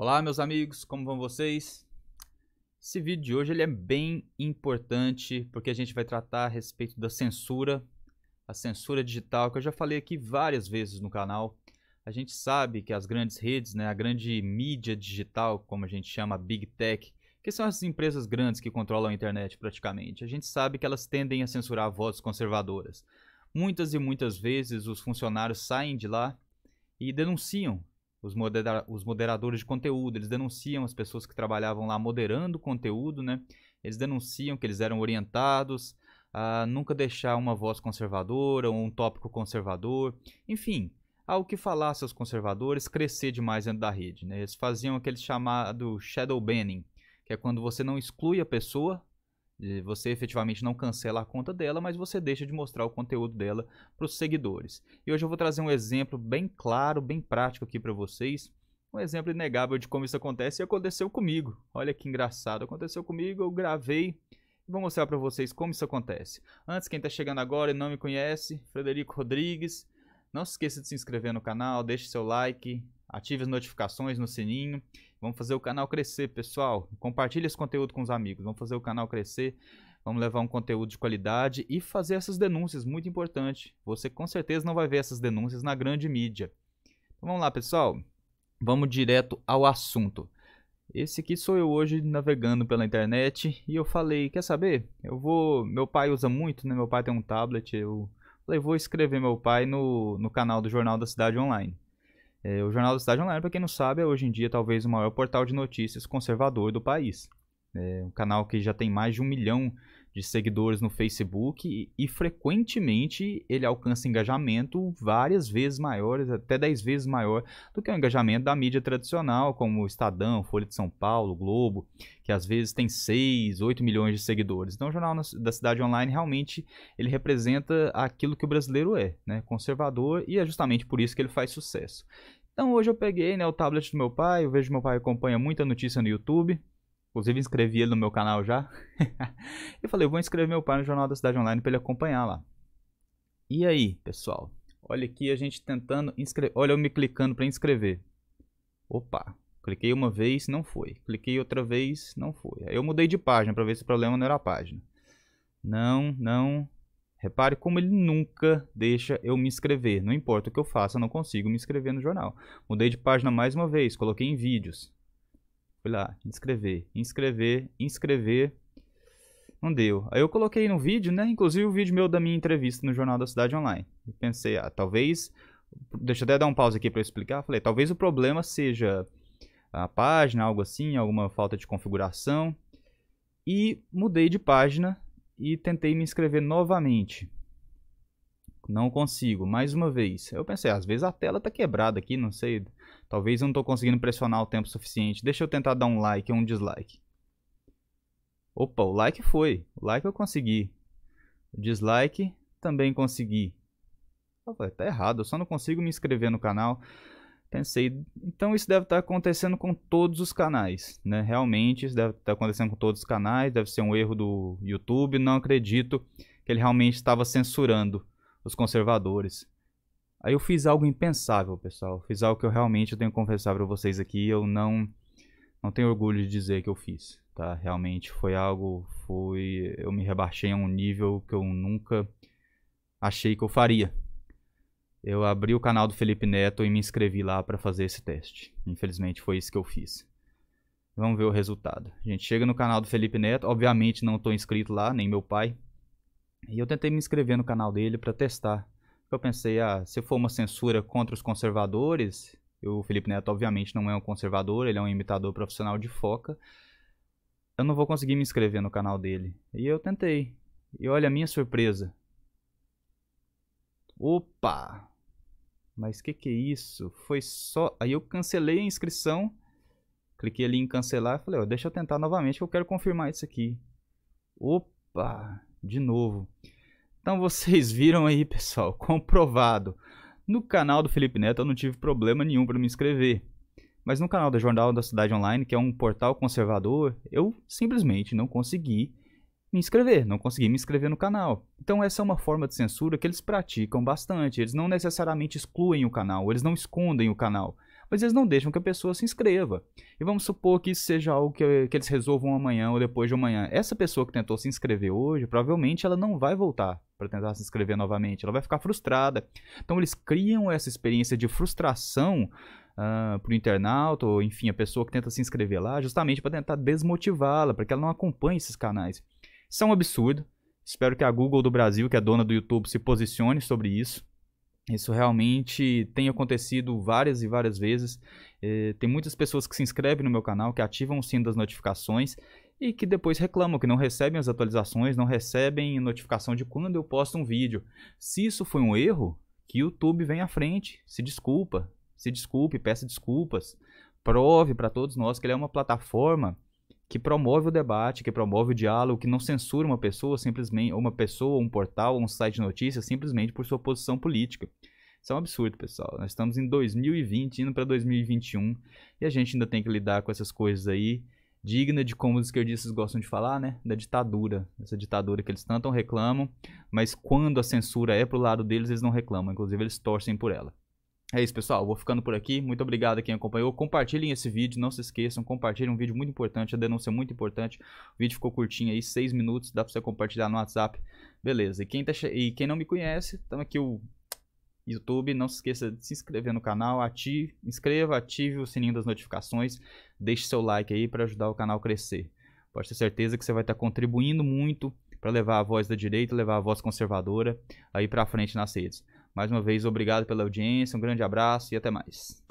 Olá, meus amigos, como vão vocês? Esse vídeo de hoje ele é bem importante porque a gente vai tratar a respeito da censura, a censura digital, que eu já falei aqui várias vezes no canal. A gente sabe que as grandes redes, né, a grande mídia digital, como a gente chama, Big Tech, que são essas empresas grandes que controlam a internet praticamente, a gente sabe que elas tendem a censurar vozes conservadoras. Muitas e muitas vezes os funcionários saem de lá e denunciam os, modera os moderadores de conteúdo, eles denunciam as pessoas que trabalhavam lá moderando conteúdo, né? Eles denunciam que eles eram orientados a nunca deixar uma voz conservadora ou um tópico conservador, enfim, ao que falar seus conservadores crescer demais dentro da rede. Né? Eles faziam aquele chamado shadow banning, que é quando você não exclui a pessoa, você efetivamente não cancela a conta dela, mas você deixa de mostrar o conteúdo dela para os seguidores. E hoje eu vou trazer um exemplo bem claro, bem prático aqui para vocês. Um exemplo inegável de como isso acontece e aconteceu comigo. Olha que engraçado, aconteceu comigo, eu gravei vou mostrar para vocês como isso acontece. Antes, quem está chegando agora e não me conhece, Frederico Rodrigues. Não se esqueça de se inscrever no canal, deixe seu like, Ative as notificações no sininho. Vamos fazer o canal crescer, pessoal. Compartilhe esse conteúdo com os amigos. Vamos fazer o canal crescer. Vamos levar um conteúdo de qualidade e fazer essas denúncias, muito importante. Você com certeza não vai ver essas denúncias na grande mídia. Então, vamos lá, pessoal. Vamos direto ao assunto. Esse aqui sou eu hoje navegando pela internet e eu falei, quer saber? Eu vou, meu pai usa muito, né? Meu pai tem um tablet, eu falei, vou escrever meu pai no, no canal do Jornal da Cidade Online. É, o Jornal da Cidade Online, para quem não sabe, é hoje em dia talvez o maior portal de notícias conservador do país. É um canal que já tem mais de um milhão de seguidores no Facebook e, e frequentemente ele alcança engajamento várias vezes maiores, até 10 vezes maior do que o engajamento da mídia tradicional, como o Estadão, Folha de São Paulo, Globo, que às vezes tem 6, 8 milhões de seguidores. Então o Jornal da Cidade Online realmente ele representa aquilo que o brasileiro é, né? conservador, e é justamente por isso que ele faz sucesso. Então hoje eu peguei né, o tablet do meu pai, eu vejo meu pai acompanha muita notícia no YouTube. Inclusive inscrevi ele no meu canal já. e falei, eu vou inscrever meu pai no Jornal da Cidade Online para ele acompanhar lá. E aí, pessoal? Olha aqui a gente tentando inscrever. Olha eu me clicando para inscrever. Opa, cliquei uma vez, não foi. Cliquei outra vez, não foi. Aí eu mudei de página para ver se o problema não era a página. Não, não, Repare como ele nunca deixa eu me inscrever. Não importa o que eu faça, eu não consigo me inscrever no jornal. Mudei de página mais uma vez, coloquei em vídeos. Fui lá, inscrever, inscrever, inscrever. Não deu. Aí eu coloquei no vídeo, né? Inclusive o vídeo meu da minha entrevista no Jornal da Cidade Online. E pensei, ah, talvez. Deixa eu até dar um pause aqui para explicar. Falei, talvez o problema seja a página, algo assim, alguma falta de configuração. E mudei de página e tentei me inscrever novamente. Não consigo, mais uma vez. Eu pensei, às vezes a tela tá quebrada aqui, não sei. Talvez eu não tô conseguindo pressionar o tempo suficiente. Deixa eu tentar dar um like ou um dislike. Opa, o like foi. O like eu consegui. O dislike também consegui. Opa, tá errado, eu só não consigo me inscrever no canal. Pensei, então isso deve estar acontecendo com todos os canais, né? Realmente isso deve estar acontecendo com todos os canais, deve ser um erro do YouTube, não acredito que ele realmente estava censurando os conservadores. Aí eu fiz algo impensável, pessoal. Fiz algo que eu realmente tenho que confessar para vocês aqui, eu não não tenho orgulho de dizer que eu fiz, tá? Realmente foi algo, foi eu me rebaixei a um nível que eu nunca achei que eu faria, eu abri o canal do Felipe Neto e me inscrevi lá para fazer esse teste. Infelizmente foi isso que eu fiz. Vamos ver o resultado. A gente chega no canal do Felipe Neto, obviamente não estou inscrito lá, nem meu pai. E eu tentei me inscrever no canal dele para testar. Eu pensei, ah, se for uma censura contra os conservadores, eu, o Felipe Neto obviamente não é um conservador, ele é um imitador profissional de foca. Eu não vou conseguir me inscrever no canal dele. E eu tentei. E olha a minha surpresa. Opa! Mas que que é isso? Foi só... Aí eu cancelei a inscrição, cliquei ali em cancelar, falei, ó, deixa eu tentar novamente que eu quero confirmar isso aqui. Opa, de novo. Então vocês viram aí, pessoal, comprovado. No canal do Felipe Neto eu não tive problema nenhum para me inscrever. Mas no canal do Jornal da Cidade Online, que é um portal conservador, eu simplesmente não consegui me inscrever, não consegui me inscrever no canal. Então essa é uma forma de censura que eles praticam bastante. Eles não necessariamente excluem o canal, eles não escondem o canal, mas eles não deixam que a pessoa se inscreva. E vamos supor que isso seja algo que, que eles resolvam amanhã ou depois de amanhã. Essa pessoa que tentou se inscrever hoje, provavelmente ela não vai voltar para tentar se inscrever novamente, ela vai ficar frustrada. Então eles criam essa experiência de frustração uh, ah, para o internauta, ou enfim, a pessoa que tenta se inscrever lá, justamente para tentar desmotivá-la, para que ela não acompanhe esses canais. Isso é um absurdo. Espero que a Google do Brasil, que é dona do YouTube, se posicione sobre isso. Isso realmente tem acontecido várias e várias vezes. É, tem muitas pessoas que se inscrevem no meu canal, que ativam o sino das notificações e que depois reclamam que não recebem as atualizações, não recebem notificação de quando eu posto um vídeo. Se isso foi um erro, que o YouTube vem à frente, se desculpa, se desculpe, peça desculpas, prove para todos nós que ele é uma plataforma que promove o debate, que promove o diálogo, que não censura uma pessoa simplesmente, uma pessoa, um portal, um site de notícias simplesmente por sua posição política. Isso é um absurdo, pessoal. Nós estamos em 2020, indo para 2021, e a gente ainda tem que lidar com essas coisas aí, digna de como os esquerdistas gostam de falar, né? Da ditadura. Essa ditadura que eles tanto reclamam, mas quando a censura é pro lado deles, eles não reclamam. Inclusive, eles torcem por ela. É isso, pessoal. Vou ficando por aqui. Muito obrigado a quem acompanhou. Compartilhem esse vídeo, não se esqueçam. Compartilhem um vídeo muito importante, a denúncia é muito importante. O vídeo ficou curtinho aí, seis minutos. Dá pra você compartilhar no WhatsApp. Beleza. E quem, tá che... e quem não me conhece, estamos aqui o YouTube. Não se esqueça de se inscrever no canal. Ative, inscreva, ative o sininho das notificações. Deixe seu like aí para ajudar o canal a crescer. Pode ter certeza que você vai estar tá contribuindo muito para levar a voz da direita, levar a voz conservadora aí para frente nas redes. Mais uma vez, obrigado pela audiência, um grande abraço e até mais.